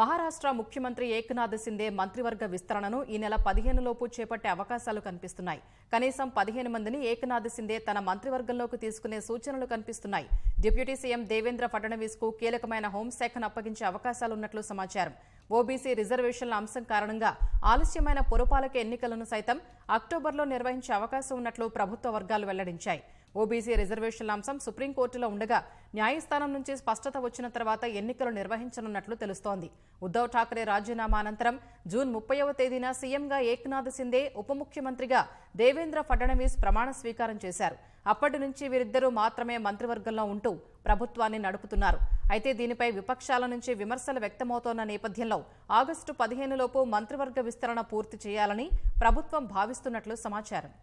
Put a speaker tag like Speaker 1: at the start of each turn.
Speaker 1: మహారాష్ట్ర ముఖ్యమంత్రి ఏక్నాథ్ సిందే మంత్రివర్గ విస్తరణను ఈ నెల పదిహేనులోపు చేపట్టే అవకాశాలు కనిపిస్తున్నాయి కనీసం పదిహేను మందిని ఏక్నాథ్ సిందే తన మంత్రివర్గంలోకి తీసుకునే సూచనలు కనిపిస్తున్నాయి డిప్యూటీ సీఎం దేవేంద్ర ఫడ్నవీస్ కు కీలకమైన హోంశాఖను అప్పగించే అవకాశాలున్నట్లు సమాచారం ఓబీసీ రిజర్వేషన్ల అంశం కారణంగా ఆలస్యమైన పురపాలక ఎన్నికలను సైతం అక్టోబర్లో నిర్వహించే అవకాశం ఉన్నట్లు ప్రభుత్వ వర్గాలు వెల్లడించాయి ఓబీసీ రిజర్వేషన్ల అంశం సుప్రీంకోర్టులో ఉండగా న్యాయస్థానం నుంచి స్పష్టత వచ్చిన తర్వాత ఎన్నికలు నిర్వహించనున్నట్లు తెలుస్తోంది ఉద్దవ్ ఠాక్రే రాజీనామా అనంతరం జూన్ ముప్పైవ తేదీన సీఎంగా ఏక్నాథ్ సిందే ఉప ముఖ్యమంత్రిగా దేవేంద్ర ఫడ్నవీస్ ప్రమాణ స్వీకారం చేశారు అప్పటి నుంచి వీరిద్దరూ మాత్రమే మంత్రివర్గంలో ఉంటూ ప్రభుత్వాన్ని నడుపుతున్నారు అయితే దీనిపై విపక్షాల నుంచి విమర్శలు వ్యక్తమవుతోన్న నేపథ్యంలో ఆగస్టు పదిహేనులోపు మంత్రివర్గ విస్తరణ పూర్తి చేయాలని ప్రభుత్వం భావిస్తున్నట్లు సమాచారం